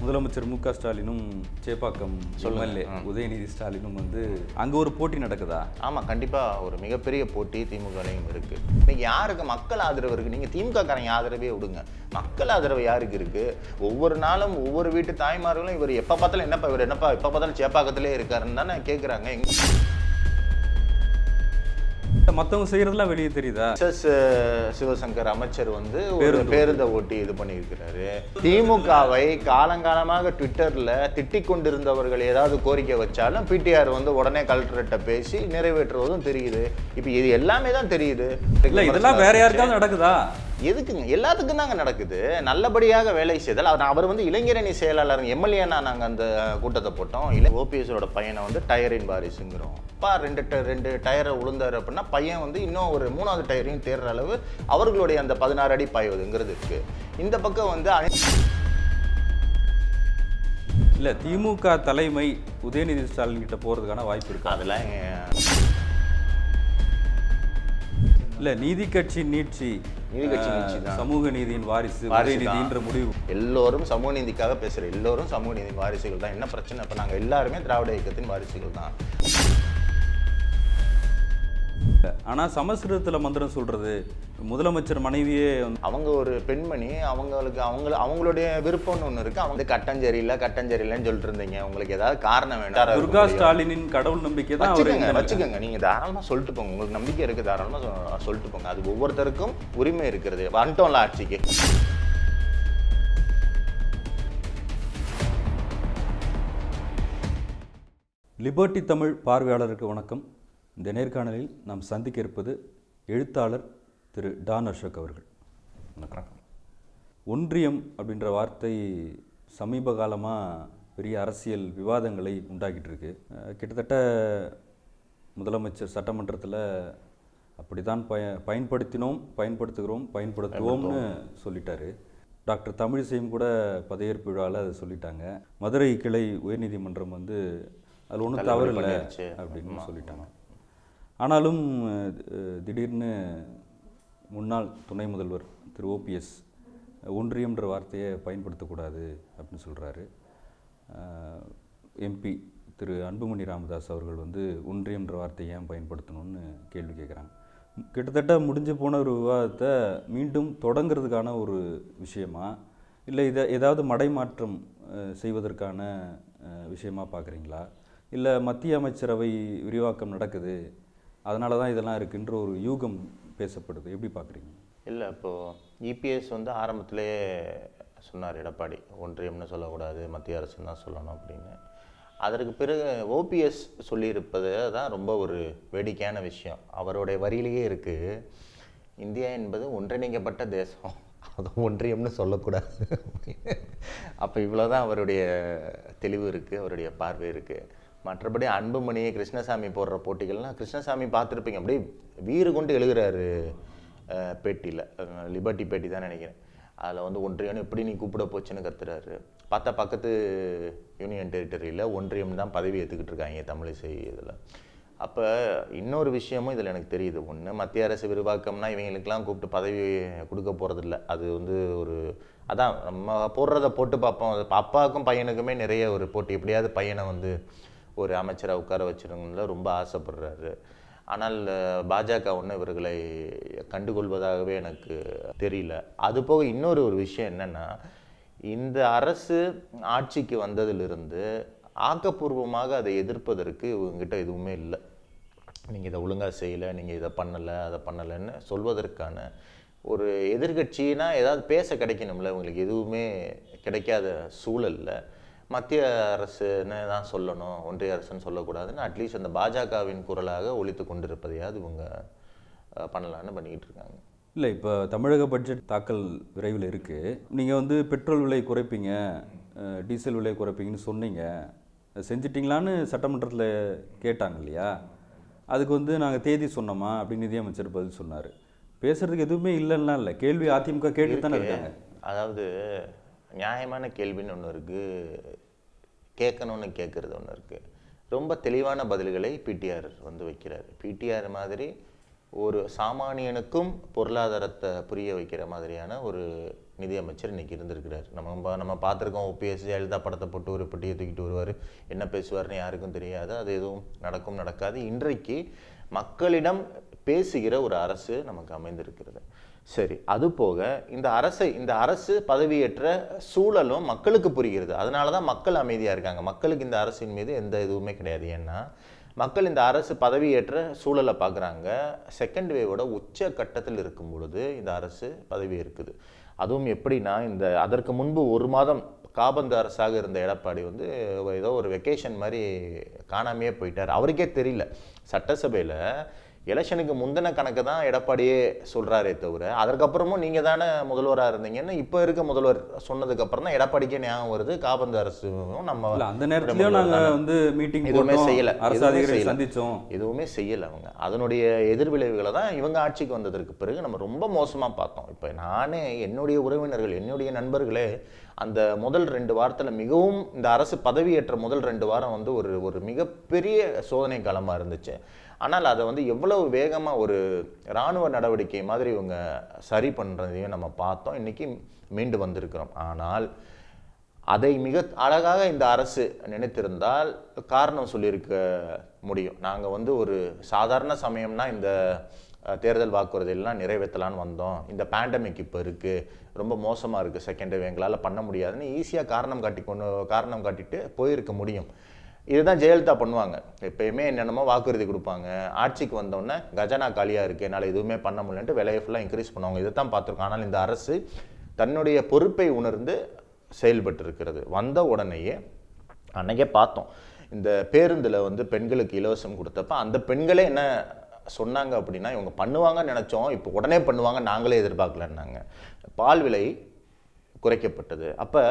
முதலமைச்சர் மு க ஸ்டாலினும் சேப்பாக்கம் எம்எல்ஏ உதயநிதி ஸ்டாலினும் வந்து அங்கே ஒரு போட்டி நடக்குதா ஆமாம் கண்டிப்பாக ஒரு மிகப்பெரிய போட்டி திமுகலையும் இருக்குது இன்னைக்கு யாருக்கு மக்கள் ஆதரவு இருக்குது நீங்கள் திமுகக்காரங்க ஆதரவே விடுங்க மக்கள் ஆதரவு யாருக்கு இருக்குது ஒவ்வொரு நாளும் ஒவ்வொரு வீட்டு தாய்மார்களும் இவர் எப்போ பார்த்தாலும் என்னப்பா இவர் என்னப்பா எப்போ பார்த்தாலும் சேப்பாக்கத்திலே இருக்காருன்னு தானே கேட்குறாங்க மற்றவங்க செய்யறதுலாம் வெளியே தெரியுதா எஸ் uh, சிவசங்கர் அமைச்சர் வந்து ஒரு பேருந்தை ஓட்டி இது பண்ணியிருக்கிறாரு திமுகவை காலங்காலமாக ட்விட்டர்ல திட்டிக் கொண்டிருந்தவர்கள் ஏதாவது கோரிக்கை வச்சாலும் பிடிஆர் வந்து உடனே கலெக்டர்கிட்ட பேசி நிறைவேற்றுவதும் தெரியுது இப்போ இது எல்லாமே தான் தெரியுது இல்லை இதெல்லாம் வேற யாருக்காவது நடக்குதா எதுக்குங்க எல்லாத்துக்கும் தாங்க நடக்குது நல்லபடியாக வேலை செய்தால் அவர் அவர் வந்து இளைஞரணி செயலாளர் எம்எல்ஏனா நாங்கள் அந்த கூட்டத்தை போட்டோம் இல்லை ஓபிஎஸோட பையனை வந்து டயரின் பாரிசுங்கிறோம் அப்பா ரெண்டு ரெண்டு டயரை உளுந்தார் அப்படின்னா பையன் வந்து இன்னும் ஒரு மூணாவது டயரையும் தேர்ற அளவு அவர்களுடைய அந்த பதினாறு அடி பாய்வதுங்கிறது இருக்கு இந்த பக்கம் வந்து இல்லை திமுக தலைமை உதயநிதி ஸ்டாலின் கிட்ட போகிறதுக்கான வாய்ப்பு இருக்கு அதெல்லாம் இல்லை நீதி கட்சி நீட்சி நீதி கட்சி சமூக நீதியின் வாரிசு வாரிசுன்ற முடிவு எல்லோரும் சமூக நீதிக்காக பேசுற எல்லோரும் சமூக நீதியின் வாரிசுகள் தான் என்ன பிரச்சனை இப்போ நாங்கள் எல்லாருமே திராவிட இயக்கத்தின் வாரிசுகள் தான் ஆனால் சமஸ்கிருதத்தில் மந்திரம் சொல்கிறது முதலமைச்சர் மனைவியே அவங்க ஒரு பெண்மணி அவங்களுக்கு அவங்க அவங்களுடைய விருப்பம்னு ஒன்று இருக்குது அவங்க கட்டம் சரியில்லை கட்டம் சரியில்லைன்னு சொல்லிட்டு இருந்தீங்க உங்களுக்கு ஏதாவது காரணம் வேண்டாம் துர்கா ஸ்டாலினின் கடவுள் நம்பிக்கை தான் வச்சுக்கோங்க வச்சுக்கோங்க நீங்கள் தாராளமாக சொல்லிட்டு போங்க உங்களுக்கு நம்பிக்கை இருக்குது தாராளமாக சொல்லிட்டு போங்க அது ஒவ்வொருத்தருக்கும் உரிமை இருக்கிறது வந்துட்டோம்ல ஆட்சிக்கு லிபர்ட்டி தமிழ் பார்வையாளருக்கு வணக்கம் இந்த நேர்காணலில் நாம் சந்திக்க இருப்பது எழுத்தாளர் திரு டான் அசோக் அவர்கள் வணக்கம் ஒன்றியம் அப்படின்ற வார்த்தை சமீப காலமாக பெரிய அரசியல் விவாதங்களை உண்டாக்கிட்டு இருக்கு கிட்டத்தட்ட முதலமைச்சர் சட்டமன்றத்தில் அப்படி தான் பய பயன்படுத்தினோம் பயன்படுத்துகிறோம் பயன்படுத்துவோம்னு சொல்லிட்டார் டாக்டர் தமிழிசையும் கூட பதவியேற்பு விழாவில் அதை சொல்லிட்டாங்க மதுரை கிளை உயர்நீதிமன்றம் வந்து அதில் ஒன்றும் தவறு இல்லை அப்படின்னு சொல்லிட்டாங்க ஆனாலும் திடீர்னு முன்னாள் துணை முதல்வர் திரு ஓபிஎஸ் ஒன்றியம்ன்ற வார்த்தையை பயன்படுத்தக்கூடாது அப்படின்னு சொல்கிறாரு எம்பி திரு அன்புமணி ராமதாஸ் அவர்கள் வந்து ஒன்றியம்ன்ற வார்த்தையை ஏன் பயன்படுத்தணும்னு கேள்வி கேட்குறாங்க கிட்டத்தட்ட முடிஞ்சு போன ஒரு விவாதத்தை மீண்டும் தொடங்கிறதுக்கான ஒரு விஷயமா இல்லை இதை ஏதாவது மடைமாற்றம் செய்வதற்கான விஷயமா பார்க்குறீங்களா இல்லை மத்திய அமைச்சரவை விரிவாக்கம் நடக்குது அதனால தான் இதெல்லாம் இருக்குன்ற ஒரு யூகம் பேசப்படுது எப்படி பார்க்குறீங்க இல்லை இப்போது இபிஎஸ் வந்து ஆரம்பத்திலேயே சொன்னார் எடப்பாடி ஒன்றியம்னு சொல்லக்கூடாது மத்திய அரசுன்னு தான் சொல்லணும் அப்படின்னு அதற்கு பிறகு ஓபிஎஸ் சொல்லியிருப்பது தான் ரொம்ப ஒரு வேடிக்கையான விஷயம் அவருடைய வரியிலேயே இருக்குது இந்தியா என்பது ஒன்றிணைக்கப்பட்ட தேசம் அது ஒன்றியம்னு சொல்லக்கூடாது அப்போ இவ்வளோ தான் அவருடைய தெளிவு இருக்குது அவருடைய பார்வை இருக்குது மற்றபடி அன்புமணி கிருஷ்ணசாமி போடுற போட்டிகள்லாம் கிருஷ்ணசாமி பார்த்துருப்பீங்க அப்படியே வீறு கொண்டு எழுகிறாரு பேட்டியில் லிபர்ட்டி பேட்டி தான் நினைக்கிறேன் அதில் வந்து ஒன்றியம் எப்படி நீ கூப்பிட போச்சுன்னு கத்துறாரு பார்த்தா பக்கத்து யூனியன் டெரிட்டரியில் ஒன்றியம் தான் பதவி ஏற்றுக்கிட்டு இருக்காங்க தமிழிசை இதில் அப்போ இன்னொரு விஷயமும் இதில் எனக்கு தெரியுது ஒன்று மத்திய அரசு விரிவாக்கம்னா இவங்களுக்கெல்லாம் கூப்பிட்டு பதவி கொடுக்க போகிறதில்ல அது வந்து ஒரு அதான் நம்ம போடுறத போட்டு பார்ப்போம் அப்பாவுக்கும் பையனுக்குமே நிறைய ஒரு போட்டி எப்படியாவது பையனை வந்து ஒரு அமைச்சராக உட்கார வச்சுருங்கள ரொம்ப ஆசைப்படுறாரு ஆனால் பாஜக ஒன்று இவர்களை கண்டுகொள்வதாகவே எனக்கு தெரியல அது போக இன்னொரு ஒரு விஷயம் என்னென்னா இந்த அரசு ஆட்சிக்கு வந்ததிலிருந்து ஆக்கப்பூர்வமாக அதை எதிர்ப்பதற்கு இவங்ககிட்ட எதுவுமே இல்லை நீங்கள் இதை ஒழுங்காக செய்யலை நீங்கள் இதை பண்ணலை அதை பண்ணலைன்னு சொல்வதற்கான ஒரு எதிர்கட்சின்னா ஏதாவது பேச கிடைக்கணும்ல இவங்களுக்கு எதுவுமே கிடைக்காத சூழலில் மத்திய அரசுன்னு தான் சொல்லணும் ஒன்றிய அரசுன்னு சொல்லக்கூடாதுன்னு அட்லீஸ்ட் அந்த பாஜகவின் குரலாக ஒழித்து கொண்டிருப்பதையாவது இவங்க பண்ணலான்னு பண்ணிக்கிட்டு இருக்காங்க இல்லை இப்போ தமிழக பட்ஜெட் தாக்கல் விரைவில் இருக்குது நீங்கள் வந்து பெட்ரோல் விலை குறைப்பீங்க டீசல் விலை குறைப்பீங்கன்னு சொன்னீங்க செஞ்சிட்டிங்களான்னு சட்டமன்றத்தில் கேட்டாங்க இல்லையா அதுக்கு வந்து நாங்கள் தேதி சொன்னோமா அப்படின்னு நிதியமைச்சர் பதில் சொன்னார் பேசுகிறதுக்கு எதுவுமே இல்லைன்னா இல்லை கேள்வி அதிமுக கேட்டு தானே இருக்காங்க அதாவது நியாயமான கேள்வின்னு ஒன்று இருக்குது கேட்கணும்னு கேட்குறது ஒன்று இருக்குது ரொம்ப தெளிவான பதில்களை பிடிஆர் வந்து வைக்கிறார் பிடிஆர் மாதிரி ஒரு சாமானியனுக்கும் பொருளாதாரத்தை புரிய வைக்கிற மாதிரியான ஒரு நிதியமைச்சர் இன்றைக்கி இருந்திருக்கிறார் நம்ம நம்ம பார்த்துருக்கோம் ஓபிஎஸ் ஜெயலலிதா படத்தை போட்டு ஒரு பெட்டியை தூக்கிட்டு வருவார் என்ன பேசுவார்னு யாருக்கும் தெரியாது அது எதுவும் நடக்கும் நடக்காது இன்றைக்கு மக்களிடம் பேசுகிற ஒரு அரசு நமக்கு அமைந்திருக்கிறது சரி அது போக இந்த அரசு இந்த அரசு பதவியேற்ற சூழலும் மக்களுக்கு புரிகிறது அதனால தான் மக்கள் அமைதியாக இருக்காங்க மக்களுக்கு இந்த அரசின் மீது எந்த இதுவுமே கிடையாது ஏன்னா மக்கள் இந்த அரசு பதவியேற்ற சூழலை பார்க்குறாங்க செகண்ட் வேவோட உச்ச கட்டத்தில் இருக்கும் பொழுது இந்த அரசு பதவி இருக்குது அதுவும் எப்படின்னா இந்த அதற்கு முன்பு ஒரு மாதம் காபந்து அரசாக இருந்த எடப்பாடி வந்து ஏதோ ஒரு வெக்கேஷன் மாதிரி காணாமையே போயிட்டார் அவருக்கே தெரியல சட்டசபையில் எலெக்ஷனுக்கு முந்தின கணக்கு தான் எடப்பாடியே சொல்கிறாரே தவிர அதற்கப்புறமும் நீங்கள் தானே முதல்வராக இருந்தீங்கன்னு இப்போ இருக்க முதல்வர் சொன்னதுக்கப்புறம் தான் எடப்பாடிக்கே ஞாபகம் வருது காபந்து அரசும் நம்ம அந்த நேரத்துலையும் நாங்கள் வந்து மீட்டிங் எதுவுமே செய்யலை சந்தித்தோம் எதுவுமே செய்யலை அவங்க அதனுடைய எதிர்விளைவுகளை தான் இவங்க ஆட்சிக்கு வந்ததற்கு பிறகு நம்ம ரொம்ப மோசமாக பார்த்தோம் இப்போ நானே என்னுடைய உறவினர்கள் என்னுடைய நண்பர்களே அந்த முதல் ரெண்டு வாரத்தில் மிகவும் இந்த அரசு பதவியேற்ற முதல் ரெண்டு வாரம் வந்து ஒரு ஒரு மிகப்பெரிய சோதனை காலமாக இருந்துச்சு ஆனால் அதை வந்து எவ்வளவு வேகமாக ஒரு இராணுவ நடவடிக்கை மாதிரி இவங்க சரி பண்ணுறதையும் நம்ம பார்த்தோம் இன்றைக்கி மீண்டு வந்திருக்கிறோம் ஆனால் அதை மிக அழகாக இந்த அரசு நினைத்திருந்தால் காரணம் சொல்லியிருக்க முடியும் நாங்கள் வந்து ஒரு சாதாரண சமயம்னா இந்த தேர்தல் வாக்குறுதியெல்லாம் நிறைவேற்றலான்னு வந்தோம் இந்த பேண்டமிக் இப்போ இருக்குது ரொம்ப மோசமாக இருக்குது செகண்ட் எங்களால் பண்ண முடியாதுன்னு ஈஸியாக காரணம் காட்டி கொண்டு காரணம் காட்டிட்டு போயிருக்க முடியும் இதுதான் ஜெயலலிதா பண்ணுவாங்க எப்பயுமே என்னென்னமோ வாக்குறுதி கொடுப்பாங்க ஆட்சிக்கு வந்தோடனே கஜனா காலியாக இருக்குது என்னால் எதுவுமே பண்ண முடியலன்ட்டு விலையை ஃபுல்லாக இன்க்ரீஸ் பண்ணுவாங்க இதை தான் பார்த்துருக்கோம் ஆனால் இந்த அரசு தன்னுடைய பொறுப்பை உணர்ந்து செயல்பட்டு இருக்கிறது வந்த உடனேயே அன்னைக்கே பார்த்தோம் இந்த பேருந்தில் வந்து பெண்களுக்கு இலவசம் கொடுத்தப்ப அந்த பெண்களே என்ன சொன்னாங்க அப்படின்னா இவங்க பண்ணுவாங்கன்னு நினச்சோம் இப்போ உடனே பண்ணுவாங்க நாங்களே எதிர்பார்க்கலன்னாங்க பால் விலை குறைக்கப்பட்டது அப்போ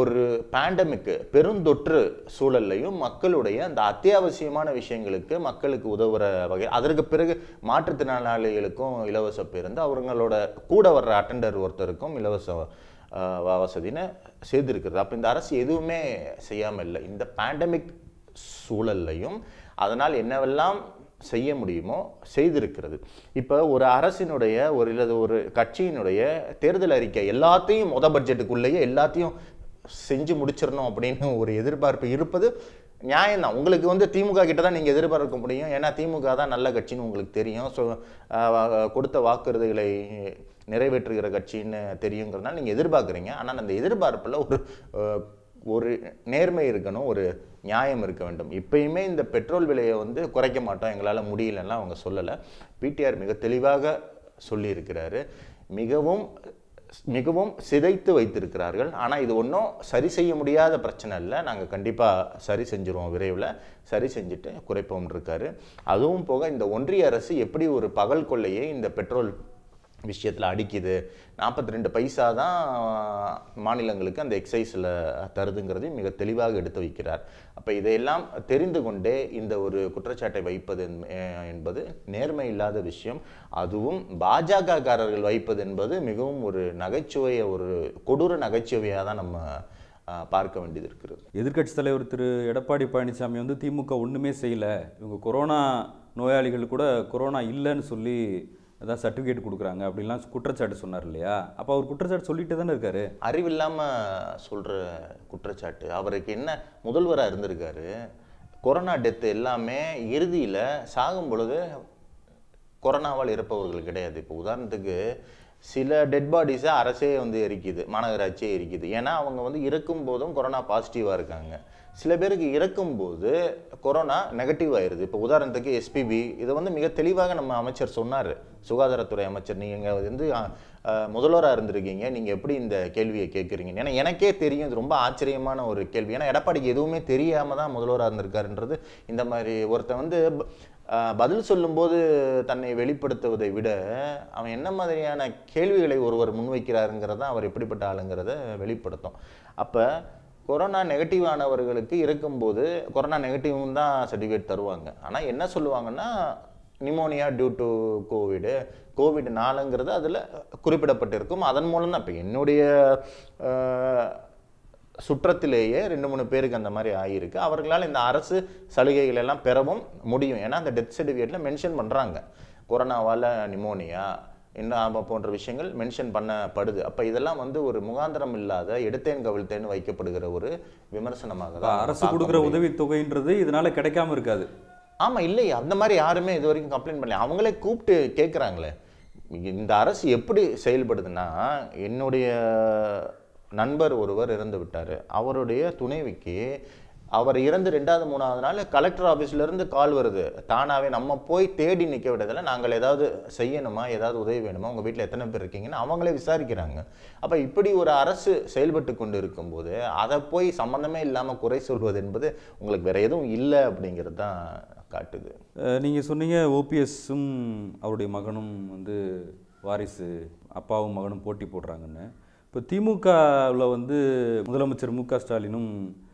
ஒரு பேண்டமிக்கு பெருந்தொற்று சூழல்லையும் மக்களுடைய அந்த அத்தியாவசியமான விஷயங்களுக்கு மக்களுக்கு உதவுற வகை அதற்கு பிறகு மாற்றுத்திறனாளிகளுக்கும் இலவச பேருந்து அவங்களோட கூட வர்ற அட்டண்டர் ஒருத்தருக்கும் இலவச வசதின்னு செய்திருக்கிறது அப்போ இந்த அரசு எதுவுமே செய்யாமல் இல்லை இந்த பேண்டமிக் சூழல்லையும் அதனால் என்னவெல்லாம் செய்ய முடியுமோ செய்திருக்கிறது இப்போ ஒரு அரசினுடைய ஒரு இல்லது ஒரு கட்சியினுடைய தேர்தல் அறிக்கை எல்லாத்தையும் மொத பட்ஜெட்டுக்குள்ளேயே எல்லாத்தையும் செஞ்சு முடிச்சிடணும் அப்படின்னு ஒரு எதிர்பார்ப்பு இருப்பது நியாயம் தான் உங்களுக்கு வந்து திமுக கிட்ட தான் நீங்கள் எதிர்பார்க்க முடியும் ஏன்னா திமுக தான் நல்ல கட்சின்னு உங்களுக்கு தெரியும் ஸோ கொடுத்த வாக்குறுதிகளை நிறைவேற்றுகிற கட்சின்னு தெரியுங்கிறதுனால நீங்கள் எதிர்பார்க்குறீங்க ஆனால் அந்த எதிர்பார்ப்பில் ஒரு ஒரு நேர்மை இருக்கணும் ஒரு நியாயம் இருக்க வேண்டும் இப்பயுமே இந்த பெட்ரோல் விலையை வந்து குறைக்க மாட்டோம் எங்களால் முடியலன்னா அவங்க சொல்லலை பிடிஆர் மிக தெளிவாக சொல்லியிருக்கிறாரு மிகவும் மிகவும் சிதைத்து வைத்திருக்கிறார்கள் ஆனால் இது ஒன்றும் சரி செய்ய முடியாத பிரச்சனை இல்லை நாங்கள் கண்டிப்பாக சரி செஞ்சுருவோம் விரைவில் சரி செஞ்சுட்டு குறைப்போம் இருக்காரு அதுவும் போக இந்த ஒன்றிய அரசு எப்படி ஒரு பகல் கொள்ளையை இந்த பெட்ரோல் விஷயத்தில் அடிக்குது நாற்பத்தி ரெண்டு பைசா தான் மாநிலங்களுக்கு அந்த எக்ஸைஸில் தருதுங்கிறதையும் மிக தெளிவாக எடுத்து வைக்கிறார் அப்போ இதையெல்லாம் தெரிந்து கொண்டே இந்த ஒரு குற்றச்சாட்டை வைப்பது என்பது நேர்மை இல்லாத விஷயம் அதுவும் பாஜகக்காரர்கள் வைப்பது என்பது மிகவும் ஒரு நகைச்சுவையை ஒரு கொடூர நகைச்சுவையாக தான் நம்ம பார்க்க வேண்டியது இருக்கிறது எதிர்கட்சி தலைவர் திரு எடப்பாடி பழனிசாமி வந்து திமுக ஒன்றுமே செய்யலை இவங்க கொரோனா நோயாளிகள் கூட கொரோனா இல்லைன்னு சொல்லி ஏதாவது சர்டிஃபிகேட் கொடுக்குறாங்க அப்படின்லாம் குற்றச்சாட்டு சொன்னார் இல்லையா அப்போ அவர் குற்றச்சாட்டு சொல்லிட்டு தானே இருக்காரு அறிவில்லாமல் சொல்கிற குற்றச்சாட்டு அவருக்கு என்ன முதல்வராக இருந்திருக்காரு கொரோனா டெத்து எல்லாமே இறுதியில் சாகும் பொழுது கொரோனாவால் இருப்பவர்கள் கிடையாது இப்போ உதாரணத்துக்கு சில டெட் பாடிஸை அரசே வந்து எரிக்குது மாநகராட்சியே எரிக்குது ஏன்னா அவங்க வந்து இறக்கும் போதும் கொரோனா பாசிட்டிவாக இருக்காங்க சில பேருக்கு இறக்கும்போது கொரோனா நெகட்டிவ் ஆயிடுது இப்போ உதாரணத்துக்கு எஸ்பிபி இதை வந்து மிக தெளிவாக நம்ம அமைச்சர் சொன்னார் சுகாதாரத்துறை அமைச்சர் நீங்கள் வந்து முதல்வராக இருந்திருக்கீங்க நீங்கள் எப்படி இந்த கேள்வியை கேட்குறீங்க ஏன்னா எனக்கே தெரியும் இது ரொம்ப ஆச்சரியமான ஒரு கேள்வி ஏன்னா எடப்பாடிக்கு எதுவுமே தெரியாமல் தான் முதல்வராக இருந்திருக்காருன்றது இந்த மாதிரி ஒருத்தன் வந்து பதில் சொல்லும்போது தன்னை வெளிப்படுத்துவதை விட அவன் என்ன மாதிரியான கேள்விகளை ஒருவர் முன்வைக்கிறாருங்கிறத அவர் எப்படிப்பட்ட ஆளுங்கிறத வெளிப்படுத்தும் அப்போ கொரோனா நெகட்டிவ் ஆனவர்களுக்கு இருக்கும்போது கொரோனா நெகட்டிவ் தான் சர்டிஃபிகேட் தருவாங்க ஆனால் என்ன சொல்லுவாங்கன்னா pneumonia due to covid covid நாலுங்கிறது அதில் குறிப்பிடப்பட்டிருக்கும் அதன் மூலம் தான் இப்போ என்னுடைய சுற்றத்திலேயே ரெண்டு மூணு பேருக்கு அந்த மாதிரி ஆகியிருக்கு அவர்களால் இந்த அரசு சலுகைகள் எல்லாம் பெறவும் முடியும் ஏன்னா அந்த டெத் சர்டிஃபிகேட்டில் மென்ஷன் பண்ணுறாங்க கொரோனாவால் நிமோனியா இன்னாம போன்ற விஷயங்கள் மென்ஷன் பண்ணப்படுது அப்போ இதெல்லாம் வந்து ஒரு முகாந்திரம் இல்லாத எடுத்தேன் கவிழ்த்தேன்னு வைக்கப்படுகிற ஒரு விமர்சனமாக தான் அரசு கொடுக்குற உதவி தொகைன்றது இதனால் கிடைக்காம இருக்காது ஆமாம் இல்லை அந்த மாதிரி யாருமே இது வரைக்கும் கம்ப்ளைண்ட் பண்ணல அவங்களே கூப்பிட்டு கேட்குறாங்களே இந்த அரசு எப்படி செயல்படுதுன்னா என்னுடைய நண்பர் ஒருவர் இறந்து விட்டார் அவருடைய துணைவிக்கு அவர் இறந்து ரெண்டாவது மூணாவது நாள் கலெக்டர் ஆஃபீஸ்லேருந்து கால் வருது தானாகவே நம்ம போய் தேடி நிற்க விடதில்லை நாங்கள் ஏதாவது செய்யணுமா ஏதாவது உதவி வேணுமா உங்கள் வீட்டில் எத்தனை பேர் இருக்கீங்கன்னு அவங்களே விசாரிக்கிறாங்க அப்போ இப்படி ஒரு அரசு செயல்பட்டு கொண்டு இருக்கும்போது அதை போய் சம்மந்தமே இல்லாமல் குறை சொல்வது என்பது உங்களுக்கு வேறு எதுவும் இல்லை அப்படிங்கிறது தான் காட்டுது நீங்கள் சொன்னீங்க ஓபிஎஸ்ஸும் அவருடைய மகனும் வந்து வாரிசு அப்பாவும் மகனும் போட்டி போடுறாங்கன்னு இப்போ திமுகவில் வந்து முதலமைச்சர் மு க ஸ்டாலினும்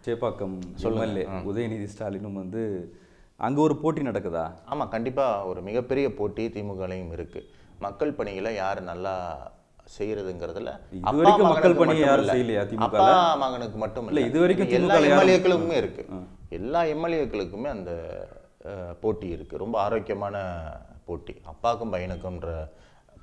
சேப்பாக்கம் எம்எல்ஏ உதயநிதி ஸ்டாலினும் வந்து அங்கே ஒரு போட்டி நடக்குதா ஆமாம் கண்டிப்பாக ஒரு மிகப்பெரிய போட்டி திமுகலையும் இருக்குது மக்கள் பணிகளை யார் நல்லா செய்யறதுங்கிறதுல இது வரைக்கும் மக்கள் பணி யாரும் செய்யலையா திமுக மகனுக்கு மட்டும் இல்லை இது வரைக்கும் எல்லா எம்எல்ஏக்களுக்குமே இருக்கு எல்லா எம்எல்ஏக்களுக்குமே அந்த போட்டி இருக்கு ரொம்ப ஆரோக்கியமான போட்டி அப்பாக்கும் பையனுக்கும்ன்ற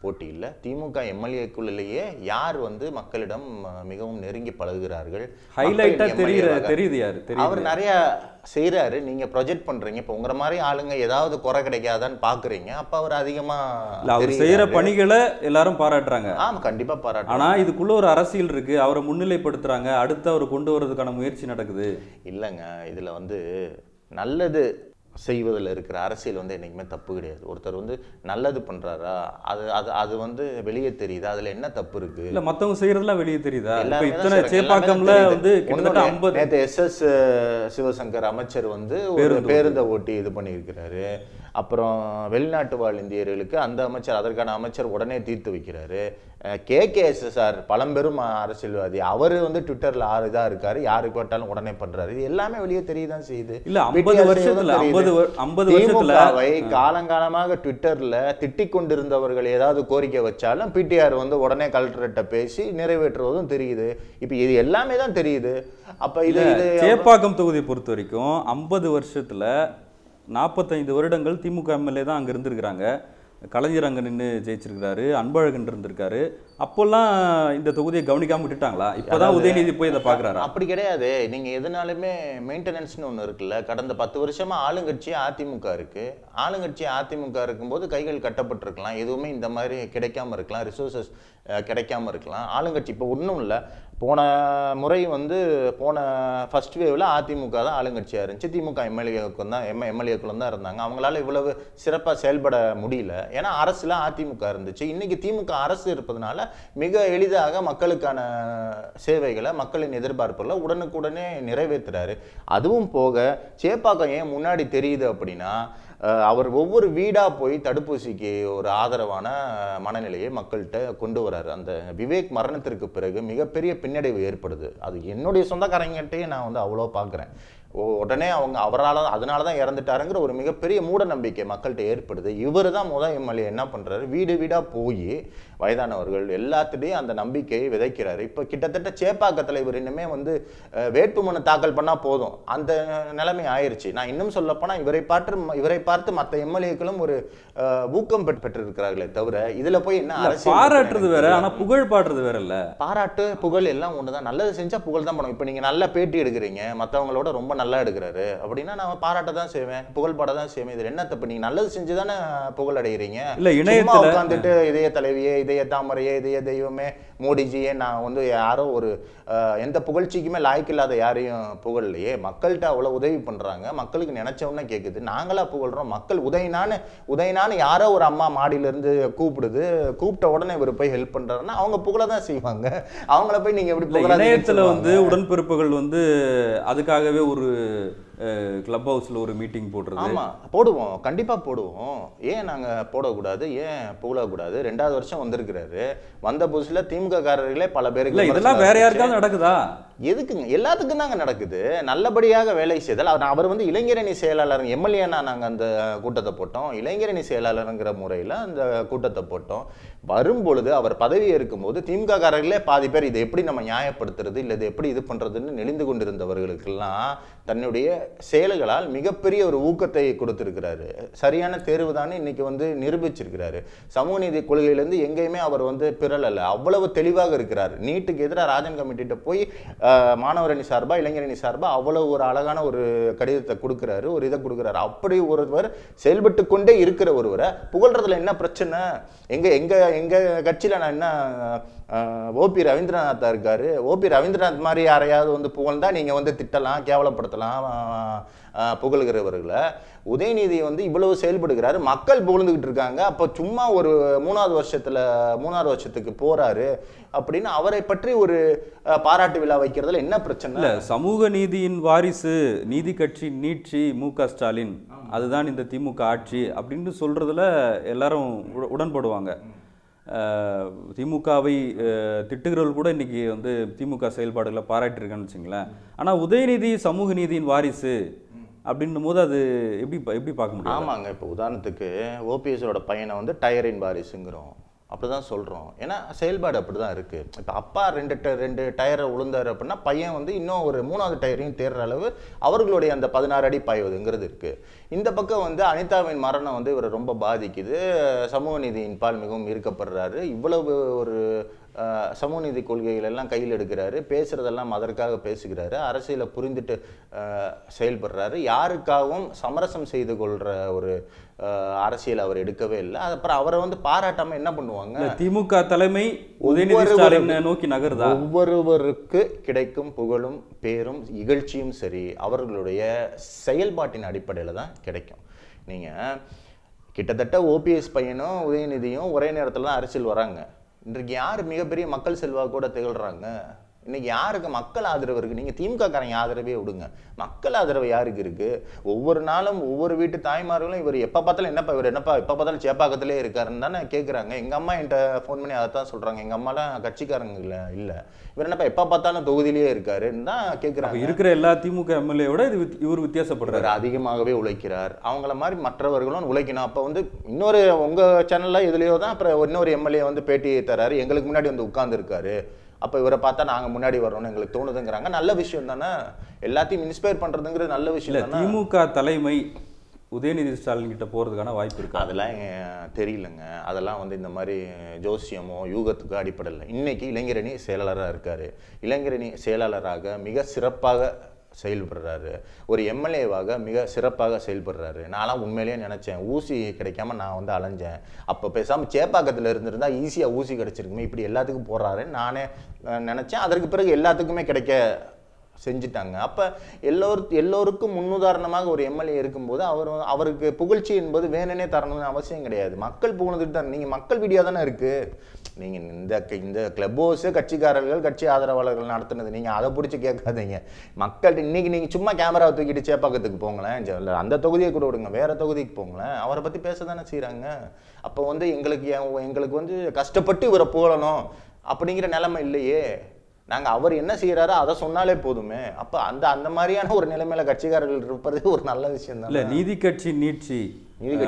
போட்டியில் திமுக எம்எல்ஏக்குள்ளேயே யார் வந்து மக்களிடம் மிகவும் நெருங்கி பழகுகிறார்கள் ஹைலைட்டாக தெரியுது தெரியுது யார் அவர் நிறைய செய்கிறாரு நீங்கள் ப்ரொஜெக்ட் பண்ணுறீங்க இப்போ உங்கள் மாதிரி ஆளுங்க ஏதாவது குறை கிடைக்காதான்னு பார்க்குறீங்க அப்போ அவர் அதிகமாக அவர் செய்கிற பணிகளை எல்லாரும் பாராட்டுறாங்க ஆமாம் கண்டிப்பாக பாராட்டு ஆனால் இதுக்குள்ளே ஒரு அரசியல் இருக்குது அவரை முன்னிலைப்படுத்துகிறாங்க அடுத்து அவர் கொண்டு வர்றதுக்கான முயற்சி நடக்குது இல்லைங்க இதில் வந்து நல்லது செய்வதில் இருக்கிற அரசியல் வந்து என்றைக்குமே தப்பு கிடையாது ஒருத்தர் வந்து நல்லது பண்ணுறாரா அது அது அது வந்து வெளியே தெரியுது அதில் என்ன தப்பு இருக்குது இல்லை மற்றவங்க செய்கிறதுலாம் வெளியே தெரியுதா இத்தனை சேப்பாக்கம்ல வந்து கிட்டத்தட்ட ஐம்பது நேற்று எஸ்எஸ் சிவசங்கர் அமைச்சர் வந்து ஒரு பேருந்தை ஓட்டி இது பண்ணியிருக்கிறாரு அப்புறம் வெளிநாட்டு வாழ் இந்தியர்களுக்கு அந்த அமைச்சர் அதற்கான அமைச்சர் உடனே தீர்த்து வைக்கிறாரு கே எஸ் சார் பழம்பெரும் அரசியல்வாதி அவர் வந்து ட்விட்டரில் ஆறு இதாக இருக்காரு யாரு போட்டாலும் உடனே பண்றாரு இது எல்லாமே வெளியே தெரியுதான் செய்யுது இல்ல ஐம்பது வருஷத்துல ஐம்பது வருஷத்துல அவை காலங்காலமாக ட்விட்டர்ல திட்டிக் கொண்டிருந்தவர்கள் ஏதாவது கோரிக்கை வச்சாலும் பிடிஆர் வந்து உடனே கலெக்டர்கிட்ட பேசி நிறைவேற்றுவதும் தெரியுது இப்போ இது எல்லாமே தான் தெரியுது அப்ப இது சேப்பாக்கம் தொகுதியை பொறுத்த வரைக்கும் ஐம்பது வருஷத்துல நாற்பத்தைந்து வருடங்கள் திமுக எம்எல்ஏ தான் அங்கே இருந்திருக்கிறாங்க கலைஞர் அங்கே நின்று ஜெயிச்சிருக்கிறாரு அன்பழகன் இருந்திருக்காரு அப்போல்லாம் இந்த தொகுதியை கவனிக்காமல் விட்டுட்டாங்களா இப்போதான் உதயநிதி போய் இதை பார்க்குறாரு அப்படி கிடையாது நீங்கள் எதுனாலுமே மெயின்டெனன்ஸ்னு ஒன்று இருக்குல்ல கடந்த பத்து வருஷமாக ஆளுங்கட்சி அதிமுக இருக்குது ஆளுங்கட்சி அதிமுக இருக்கும்போது கைகள் கட்டப்பட்டிருக்கலாம் எதுவுமே இந்த மாதிரி கிடைக்காம இருக்கலாம் ரிசோர்ஸஸ் கிடைக்காம இருக்கலாம் ஆளுங்கட்சி இப்போ ஒன்றும் இல்லை போன முறை வந்து போன ஃபஸ்ட் வேவில் அதிமுக தான் ஆளுங்கட்சியாக இருந்துச்சு திமுக எம்எல்ஏக்கும் தான் எம் எம்எல்ஏக்களும் தான் இருந்தாங்க அவங்களால இவ்வளவு சிறப்பாக செயல்பட முடியல ஏன்னா அரசில் அதிமுக இருந்துச்சு இன்றைக்கி திமுக அரசு இருப்பதனால மிக எளிதாக மக்களுக்கான சேவைகளை மக்களின் எதிர்பார்ப்புகளை உடனுக்குடனே நிறைவேற்றுறாரு அதுவும் போக சேப்பாக்கம் ஏன் முன்னாடி தெரியுது அப்படின்னா அவர் ஒவ்வொரு வீடாக போய் தடுப்பூசிக்கு ஒரு ஆதரவான மனநிலையை மக்கள்கிட்ட கொண்டு வர்றாரு அந்த விவேக் மரணத்திற்கு பிறகு மிகப்பெரிய பின்னடைவு ஏற்படுது அது என்னுடைய சொந்தக்காரங்கிட்டே நான் வந்து அவ்வளோ பார்க்குறேன் உடனே அவங்க அவரால் அதனால தான் இறந்துட்டாருங்கிற ஒரு மிகப்பெரிய மூட நம்பிக்கை மக்கள்கிட்ட ஏற்படுது இவர் தான் முதல் எம்எல்ஏ என்ன பண்ணுறாரு வீடு வீடாக போய் வயதானவர்கள் எல்லாத்துலேயும் அந்த நம்பிக்கையை விதைக்கிறார் இப்போ கிட்டத்தட்ட சேப்பாக்க தலைவர் இன்னுமே வந்து வேட்புமனு தாக்கல் பண்ணால் போதும் அந்த நிலைமை ஆயிடுச்சு நான் இன்னும் சொல்லப்போனால் இவரை பார்த்து இவரை பார்த்து மற்ற எம்எல்ஏக்களும் ஒரு ஊக்கம் பெற்றிருக்கிறார்களே தவிர இதில் போய் என்ன பாராட்டுறது வேற ஆனால் புகழ் பாடுறது வேற இல்லை பாராட்டு புகழ் எல்லாம் ஒன்று தான் நல்லது செஞ்சால் புகழ் தான் பண்ணும் இப்போ நீங்கள் நல்லா பேட்டி எடுக்கிறீங்க மற்றவங்களோட ரொம்ப நல்லா எடுக்கிறாரு அப்படின்னா நான் பாராட்ட தான் செய்வேன் புகழ் பாட தான் செய்வேன் இதில் என்ன தப்பு நீங்கள் நல்லது செஞ்சு தானே புகழ் அடைகிறீங்க இல்லை இணையத்தில் உட்காந்துட்டு இதய தலைவியே இதே இதய தாமரையே இதய தெய்வமே மோடிஜியே நான் வந்து யாரோ ஒரு எந்த புகழ்ச்சிக்குமே இல்லாத யாரையும் புகழலையே மக்கள்கிட்ட அவ்வளோ உதவி பண்ணுறாங்க மக்களுக்கு நினச்சவொன்னே கேட்குது நாங்களாக புகழ்கிறோம் மக்கள் உதயினான்னு உதயினான்னு யாரோ ஒரு அம்மா மாடியிலேருந்து கூப்பிடுது கூப்பிட்ட உடனே இவர் போய் ஹெல்ப் பண்ணுறாருன்னா அவங்க புகழ தான் செய்வாங்க அவங்கள போய் நீங்கள் எப்படி இணையத்தில் வந்து உடன்பிறப்புகள் வந்து அதுக்காகவே ஒரு கிளப் ஹவுஸில் ஒரு மீட்டிங் போடுறது ஆமாம் போடுவோம் கண்டிப்பாக போடுவோம் ஏன் நாங்கள் போடக்கூடாது ஏன் போகக்கூடாது ரெண்டாவது வருஷம் வந்திருக்கிறாரு வந்த புதுசில் காரர்களே பல பேருக்கு இதெல்லாம் வேற யாருக்காவது நடக்குதா எதுக்குங்க எல்லாத்துக்கும் தாங்க நடக்குது நல்லபடியாக வேலை செய்தல் அவர் அவர் வந்து இளைஞரணி செயலாளர் எம்எல்ஏனா நாங்கள் அந்த கூட்டத்தை போட்டோம் இளைஞரணி செயலாளருங்கிற முறையில் அந்த கூட்டத்தை போட்டோம் வரும்பொழுது அவர் பதவி ஏற்கும்போது திமுககாரர்களே பாதி பேர் இதை எப்படி நம்ம நியாயப்படுத்துறது இல்லை இதை எப்படி இது பண்ணுறதுன்னு நெளிந்து கொண்டிருந்தவர்களுக்கெல்லாம் தன்னுடைய செயல்களால் மிகப்பெரிய ஒரு ஊக்கத்தை கொடுத்துருக்கிறாரு சரியான தேர்வு தானே இன்றைக்கி வந்து நிரூபிச்சிருக்கிறாரு சமூக நீதி கொள்கையிலேருந்து எங்கேயுமே அவர் வந்து அல்ல அவ்வளவு தெளிவாக இருக்கிறார் நீட்டுக்கு எதிராக ராஜன் கமிட்டிகிட்ட போய் மாணவரணி சார்பாக இளைஞரணி சார்பாக அவ்வளோ ஒரு அழகான ஒரு கடிதத்தை கொடுக்குறாரு ஒரு இதை கொடுக்குறாரு அப்படி ஒருவர் செயல்பட்டு கொண்டே இருக்கிற ஒருவரை புகழ்றதுல என்ன பிரச்சனை எங்கே எங்கே எங்கள் கட்சியில் நான் என்ன ஓபி ரவீந்திரநாத்தா இருக்கார் ஓபி ரவீந்திரநாத் மாதிரி யாரையாவது வந்து புகழ்ந்தால் நீங்கள் வந்து திட்டலாம் கேவலப்படுத்தலாம் புகழ்கிறவர்களை உதயநிதி வந்து இவ்வளவு செயல்படுகிறாரு மக்கள் புகழ்ந்துக்கிட்டு இருக்காங்க அப்போ சும்மா ஒரு மூணாவது வருஷத்தில் மூணாவது வருஷத்துக்கு போகிறாரு அப்படின்னு அவரை பற்றி ஒரு பாராட்டு விழா வைக்கிறதுல என்ன பிரச்சனை இல்லை சமூக நீதியின் வாரிசு நீதி கட்சி நீட்சி மு க ஸ்டாலின் அதுதான் இந்த திமுக ஆட்சி அப்படின்னு சொல்கிறதுல எல்லாரும் உடன்படுவாங்க திமுகவை திட்டுகிறவர்கள் கூட இன்றைக்கி வந்து திமுக செயல்பாடுகளை பாராட்டியிருக்கான்னு வச்சுங்களேன் ஆனால் உதயநிதி சமூக நீதியின் வாரிசு அப்படின்னும் போது அது எப்படி எப்படி பார்க்க முடியும் ஆமாங்க இப்போ உதாரணத்துக்கு ஓபிஎஸோட பையனை வந்து டயரின் வாரிசுங்கிறோம் அப்படி தான் சொல்கிறோம் ஏன்னா செயல்பாடு அப்படி தான் இருக்குது இப்போ அப்பா ரெண்டு ட ரெண்டு டயரை உளுந்தார் அப்படின்னா பையன் வந்து இன்னும் ஒரு மூணாவது டயரையும் தேடுற அளவு அவர்களுடைய அந்த பதினாறு அடி பாய்வதுங்கிறது இருக்குது இந்த பக்கம் வந்து அனிதாவின் மரணம் வந்து இவரை ரொம்ப பாதிக்குது சமூக நீதியின் பால் மிகவும் இருக்கப்படுறாரு இவ்வளவு ஒரு சமூகநீதி கொள்கைகள் எல்லாம் கையில் எடுக்கிறாரு பேசுகிறதெல்லாம் அதற்காக பேசுகிறாரு அரசியலை புரிந்துட்டு செயல்படுறாரு யாருக்காகவும் சமரசம் செய்து கொள்கிற ஒரு அரசியல் அவர் எடுக்கவே இல்லை அப்புறம் அவரை வந்து பாராட்டாமல் என்ன பண்ணுவாங்க திமுக தலைமை உதயநிதி நோக்கி நகருதா ஒவ்வொருவருக்கு கிடைக்கும் புகழும் பேரும் இகழ்ச்சியும் சரி அவர்களுடைய செயல்பாட்டின் அடிப்படையில் தான் கிடைக்கும் நீங்கள் கிட்டத்தட்ட ஓபிஎஸ் பையனும் உதயநிதியும் ஒரே நேரத்தில் தான் அரசியல் வராங்க இன்றைக்கு யார் மிகப்பெரிய மக்கள் செல்வாக்கோட திகழ்கிறாங்க இன்னைக்கு யாருக்கு மக்கள் ஆதரவு இருக்குது நீங்கள் திமுகக்காரன் ஆதரவே விடுங்க மக்கள் ஆதரவு யாருக்கு இருக்குது ஒவ்வொரு நாளும் ஒவ்வொரு வீட்டு தாய்மார்களும் இவர் எப்போ பார்த்தாலும் என்னப்பா இவர் என்னப்பா எப்போ பார்த்தாலும் சேப்பாக்கத்திலே இருக்காருன்னு தானே கேட்குறாங்க எங்கள் அம்மா என்கிட்ட ஃபோன் பண்ணி அதை தான் சொல்கிறாங்க எங்கள் அம்மாலாம் கட்சிக்காரங்க இல்லை இல்லை இவர் என்னப்பா எப்போ பார்த்தாலும் தொகுதியிலே இருக்காருன்னு தான் கேட்குறாங்க இருக்கிற எல்லா திமுக எம்எல்ஏவோட இது இவர் வித்தியாசப்படுறாரு அதிகமாகவே உழைக்கிறார் அவங்கள மாதிரி மற்றவர்களும் உழைக்கணும் அப்போ வந்து இன்னொரு உங்கள் சேனலில் எதுலேயோ தான் அப்புறம் இன்னொரு எம்எல்ஏ வந்து பேட்டி தராரு எங்களுக்கு முன்னாடி வந்து உட்காந்துருக்காரு அப்போ இவரை பார்த்தா நாங்கள் முன்னாடி வரணும்னு எங்களுக்கு தோணுதுங்கிறாங்க நல்ல விஷயம் தானே எல்லாத்தையும் இன்ஸ்பயர் பண்ணுறதுங்கிறது நல்ல விஷயம் திமுக தலைமை உதயநிதி ஸ்டாலின் கிட்ட போகிறதுக்கான வாய்ப்பு இருக்குது அதெல்லாம் தெரியலங்க அதெல்லாம் வந்து இந்த மாதிரி ஜோசியமோ யூகத்துக்கு அடிப்படையில் இன்றைக்கி இளைஞரணி செயலாளராக இருக்கார் இளைஞரணி செயலாளராக மிக சிறப்பாக செயல்படுறாரு ஒரு எம்எல்ஏவாக மிக சிறப்பாக செயல்படுறாரு நான்லாம் உண்மையிலேயே நினச்சேன் ஊசி கிடைக்காம நான் வந்து அலைஞ்சேன் அப்போ பேசாமல் சேப்பாக்கத்தில் இருந்திருந்தால் ஈஸியாக ஊசி கிடைச்சிருக்குமே இப்படி எல்லாத்துக்கும் போடுறாருன்னு நானே நினச்சேன் அதற்கு பிறகு எல்லாத்துக்குமே கிடைக்க செஞ்சுட்டாங்க அப்போ எல்லோரு எல்லோருக்கும் முன்னுதாரணமாக ஒரு எம்எல்ஏ இருக்கும்போது அவர் அவருக்கு புகழ்ச்சி என்பது வேணுனே தரணும்னு அவசியம் கிடையாது மக்கள் புகழ்ந்துட்டு தான் நீங்கள் மக்கள் வீடியோ தானே இருக்குது நீங்கள் இந்த இந்த கிளப் ஹவுஸு கட்சிக்காரர்கள் கட்சி ஆதரவாளர்கள் நடத்துனது நீங்கள் அதை பிடிச்சி கேட்காதீங்க மக்கள்கிட்ட இன்றைக்கி நீங்கள் சும்மா கேமராவை தூக்கிட்டு சேப்பாக்கத்துக்கு போங்களேன் அந்த தொகுதியை கூட விடுங்க வேறு தொகுதிக்கு போங்களேன் அவரை பற்றி பேச தானே செய்கிறாங்க அப்போ வந்து எங்களுக்கு எங்களுக்கு வந்து கஷ்டப்பட்டு இவரை போகணும் அப்படிங்கிற நிலைமை இல்லையே நாங்கள் அவர் என்ன செய்கிறாரோ அதை சொன்னாலே போதுமே அப்போ அந்த அந்த மாதிரியான ஒரு நிலைமையில கட்சிக்காரர்கள் இருப்பது ஒரு நல்ல விஷயம் தான் இல்லை நீதி கட்சி நீட்சி நீதி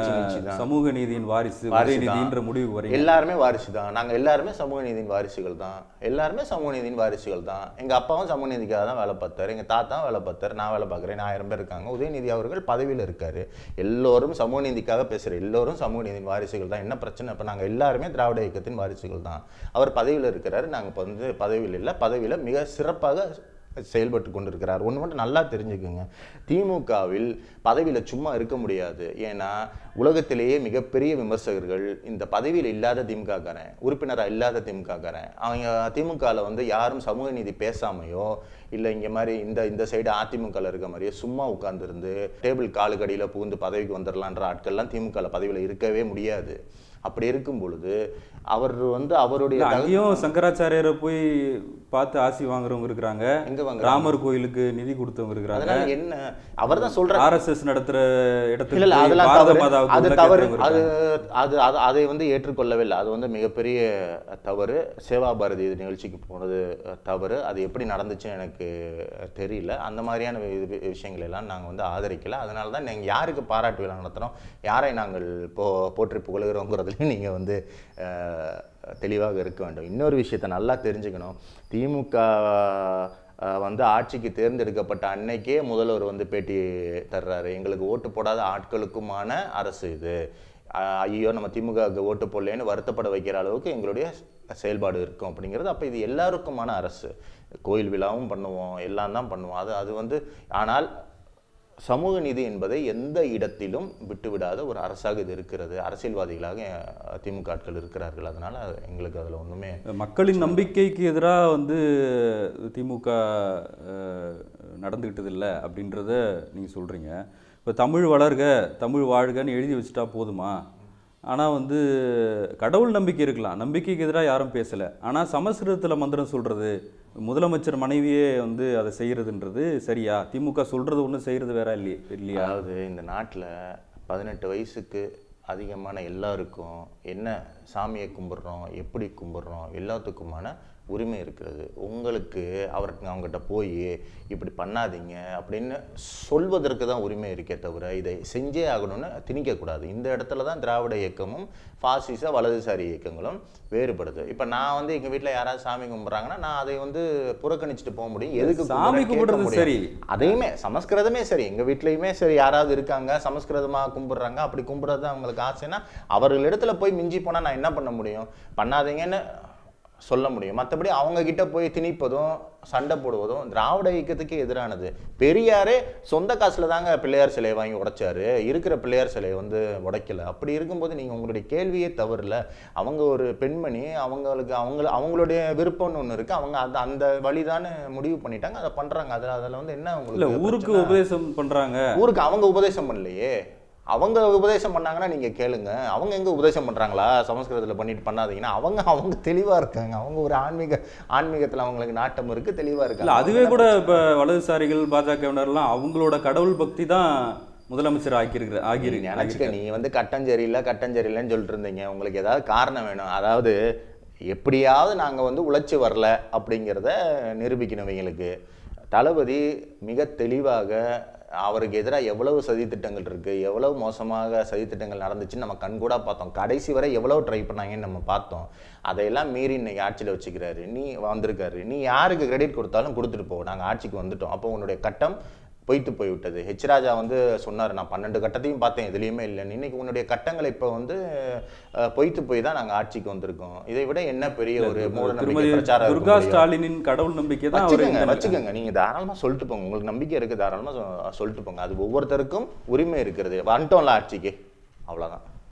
சமூக நீதியின் வாரிசு நீதின்ற முடிவு வரையும் எல்லாருமே வாரிசு தான் நாங்கள் எல்லாருமே சமூக நீதியின் வாரிசுகள் தான் எல்லாருமே சமூக நீதியின் வாரிசுகள் தான் எங்கள் அப்பாவும் சமூக நீதிக்காக தான் வேலை பார்த்தாரு எங்கள் தாத்தாவும் வேலை பார்த்தாரு நான் வேலை பார்க்குறேன் நான் ஆயிரம் பேர் இருக்காங்க உதயநிதி அவர்கள் பதவியில் இருக்கார் எல்லோரும் சமூக நீதிக்காக பேசுகிற எல்லோரும் சமூக நீதியின் வாரிசுகள் தான் என்ன பிரச்சனை இப்போ நாங்கள் எல்லாருமே திராவிட இயக்கத்தின் வாரிசுகள் தான் அவர் பதவியில் இருக்கிறாரு நாங்கள் இப்போ வந்து பதவியில் இல்லை பதவியில் மிக சிறப்பாக செயல்பட்டு கொண்டிருக்கிறார் ஒன்று மட்டும் நல்லா தெரிஞ்சுக்குங்க திமுகவில் பதவியில் சும்மா இருக்க முடியாது ஏன்னா உலகத்திலேயே மிகப்பெரிய விமர்சகர்கள் இந்த பதவியில் இல்லாத திமுகக்காரன் உறுப்பினராக இல்லாத திமுகக்காரன் அவங்க திமுகவில் வந்து யாரும் சமூக நீதி பேசாமையோ இல்லை இங்கே மாதிரி இந்த இந்த சைடு அதிமுகவில் இருக்க மாதிரியே சும்மா உட்காந்துருந்து டேபிள் காலுக்கடியில் புகுந்து பதவிக்கு வந்துடலான்ற ஆட்கள்லாம் திமுகவில் பதவியில் இருக்கவே முடியாது அப்படி இருக்கும் பொழுது அவர் வந்து அவருடைய அங்கேயும் சங்கராச்சாரியரை போய் பார்த்து ஆசி வாங்குறவங்க இருக்கிறாங்க ராமர் கோயிலுக்கு நிதி கொடுத்தவங்க இருக்கிறாங்க என்ன அவர் தான் சொல்ற ஆர் எஸ் எஸ் நடத்துற இடத்துல மாதா அது தவறு அது அது அது அதை வந்து ஏற்றுக்கொள்ளவில்லை அது வந்து மிகப்பெரிய தவறு சேவா பாரதி நிகழ்ச்சிக்கு போனது தவறு அது எப்படி நடந்துச்சுன்னு எனக்கு தெரியல அந்த மாதிரியான விஷயங்கள் எல்லாம் நாங்கள் வந்து ஆதரிக்கலை அதனால தான் நீங்கள் யாருக்கு பாராட்டு விழா நடத்துகிறோம் யாரை நாங்கள் போ போற்றி புகழ்கிறோங்கிறதுலையும் நீங்கள் வந்து தெளிவாக இருக்க வேண்டும் இன்னொரு விஷயத்தை நல்லா தெரிஞ்சுக்கணும் திமுக வந்து ஆட்சிக்கு தேர்ந்தெடுக்கப்பட்ட அன்னைக்கே முதல்வர் வந்து பேட்டி தர்றாரு எங்களுக்கு ஓட்டு போடாத ஆட்களுக்குமான அரசு இது ஐயோ நம்ம திமுக ஓட்டு போடலேன்னு வருத்தப்பட வைக்கிற அளவுக்கு எங்களுடைய செயல்பாடு இருக்கும் அப்படிங்கிறது அப்போ இது எல்லாருக்குமான அரசு கோயில் விழாவும் பண்ணுவோம் எல்லாம் தான் பண்ணுவோம் அது அது வந்து ஆனால் சமூக நீதி என்பதை எந்த இடத்திலும் விட்டுவிடாத ஒரு அரசாக இது இருக்கிறது அரசியல்வாதிகளாக திமுக ஆட்கள் இருக்கிறார்கள் அதனால் எங்களுக்கு அதில் ஒன்றுமே மக்களின் நம்பிக்கைக்கு எதிராக வந்து திமுக நடந்துக்கிட்டதில்லை அப்படின்றத நீங்கள் சொல்கிறீங்க இப்போ தமிழ் வளர்க தமிழ் வாழ்கன்னு எழுதி வச்சுட்டா போதுமா ஆனால் வந்து கடவுள் நம்பிக்கை இருக்கலாம் நம்பிக்கைக்கு எதிராக யாரும் பேசலை ஆனால் சமஸ்கிருதத்தில் மந்திரம் சொல்கிறது முதலமைச்சர் மனைவியே வந்து அதை செய்கிறதுன்றது சரியா திமுக சொல்கிறது ஒன்று செய்கிறது வேற இல்லையே இல்லையா அதாவது இந்த நாட்டில் பதினெட்டு வயசுக்கு அதிகமான எல்லாருக்கும் என்ன சாமியை கும்பிட்றோம் எப்படி கும்பிட்றோம் எல்லாத்துக்குமான உரிமை இருக்கிறது உங்களுக்கு அவர் அவங்ககிட்ட போய் இப்படி பண்ணாதீங்க அப்படின்னு சொல்வதற்கு தான் உரிமை இருக்கே தவிர இதை செஞ்சே ஆகணும்னு திணிக்கக்கூடாது இந்த இடத்துல தான் திராவிட இயக்கமும் ஃபாசிச வலதுசாரி இயக்கங்களும் வேறுபடுது இப்போ நான் வந்து எங்கள் வீட்டில் யாராவது சாமி கும்பிட்றாங்கன்னா நான் அதை வந்து புறக்கணிச்சுட்டு போக முடியும் எதுக்கு சாமி கும்பிடுறது சரி அதையுமே சமஸ்கிருதமே சரி எங்கள் வீட்லேயுமே சரி யாராவது இருக்காங்க சமஸ்கிருதமாக கும்பிட்றாங்க அப்படி கும்பிட்றது அவங்களுக்கு ஆசைன்னா அவர்கள் இடத்துல போய் மிஞ்சி போனால் நான் என்ன பண்ண முடியும் பண்ணாதீங்கன்னு சொல்ல முடியும் மற்றபடி அவங்கக்கிட்ட போய் திணிப்பதும் சண்டை போடுவதும் திராவிட இயக்கத்துக்கு எதிரானது பெரியாரே சொந்த காசில் தாங்க பிள்ளையார் சிலையை வாங்கி உடைச்சாரு இருக்கிற பிள்ளையார் சிலையை வந்து உடைக்கல அப்படி இருக்கும்போது நீங்கள் உங்களுடைய கேள்வியே தவறல அவங்க ஒரு பெண்மணி அவங்களுக்கு அவங்க அவங்களுடைய விருப்பம்னு ஒன்று இருக்குது அவங்க அந்த அந்த வழிதானு முடிவு பண்ணிட்டாங்க அதை பண்ணுறாங்க அதில் அதில் வந்து என்ன ஊருக்கு உபதேசம் பண்ணுறாங்க ஊருக்கு அவங்க உபதேசம் பண்ணலையே அவங்க உபதேசம் பண்ணாங்கன்னா நீங்கள் கேளுங்க அவங்க எங்கே உபதேசம் பண்ணுறாங்களா சமஸ்கிருதத்தில் பண்ணிட்டு பண்ணாதீங்கன்னா அவங்க அவங்க தெளிவாக இருக்காங்க அவங்க ஒரு ஆன்மீக ஆன்மீகத்தில் அவங்களுக்கு நாட்டம் இருக்குது தெளிவாக இருக்குது அதுவே கூட இப்போ வலதுசாரிகள் பாஜகவினர்லாம் அவங்களோட கடவுள் பக்தி தான் முதலமைச்சர் ஆக்கியிருக்கிற ஆகியிருக்கீங்க நினச்சிக்க நீ வந்து கட்டஞ்சேரியில் கட்டஞ்சேரியிலன்னு சொல்லிட்டு இருந்தீங்க உங்களுக்கு ஏதாவது காரணம் வேணும் அதாவது எப்படியாவது நாங்கள் வந்து உழைச்சி வரல அப்படிங்கிறத நிரூபிக்கணும் இவங்களுக்கு தளபதி மிக தெளிவாக அவருக்கு எதிராக எவ்வளவு சதித்திட்டங்கள் இருக்குது எவ்வளவு மோசமாக சதித்திட்டங்கள் நடந்துச்சுன்னு நம்ம கண்கூடாக பார்த்தோம் கடைசி வரை எவ்வளோ ட்ரை பண்ணாங்கன்னு நம்ம பார்த்தோம் அதையெல்லாம் மீறி இன்னைக்கு ஆட்சியில் வச்சுக்கிறாரு நீ வந்திருக்காரு நீ யாருக்கு கிரெடிட் கொடுத்தாலும் கொடுத்துட்டு போ நாங்கள் ஆட்சிக்கு வந்துட்டோம் அப்போ உன்னுடைய கட்டம் போயிட்டு போய்விட்டது ராஜா வந்து சொன்னார் நான் பன்னெண்டு கட்டத்தையும் பார்த்தேன் எதுலேயுமே இல்லைன்னு இன்றைக்கி உன்னுடைய கட்டங்கள் இப்போ வந்து பொய்த்து போய் தான் நாங்கள் ஆட்சிக்கு வந்திருக்கோம் இதை விட என்ன பெரிய ஒரு மூட நம்பிக்கை பிரச்சாரம் துர்கா ஸ்டாலினின் கடவுள் நம்பிக்கை தான் வச்சுக்கோங்க வச்சுக்கோங்க நீங்கள் தாராளமாக சொல்லிட்டு போங்க உங்களுக்கு நம்பிக்கை இருக்குது தாராளமாக சொல்லிட்டு போங்க அது ஒவ்வொருத்தருக்கும் உரிமை இருக்கிறது வந்துட்டோம்ல ஆட்சிக்கு அவ்வளோதான்